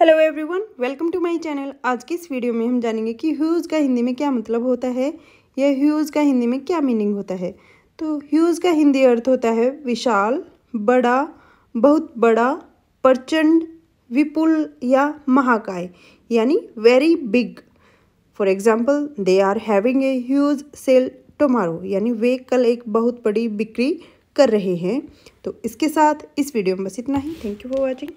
hello everyone welcome to my channel आज की इस वीडियो में हम जानेंगे कि ह्यूज़ का हिंदी में क्या मतलब होता है या ह्यूज़ का हिंदी में क्या मीनिंग होता है तो ह्यूज़ का हिंदी अर्थ होता है विशाल बड़ा बहुत बड़ा प्रचंड विपुल या महाकाय यानी very big for example they are having a huge cell tomorrow यानी वे कल एक बहुत बड़ी बिक्री कर रहे हैं तो इसके साथ इस वीडियो में बस इतना ही थैंक यू फॉर वॉचिंग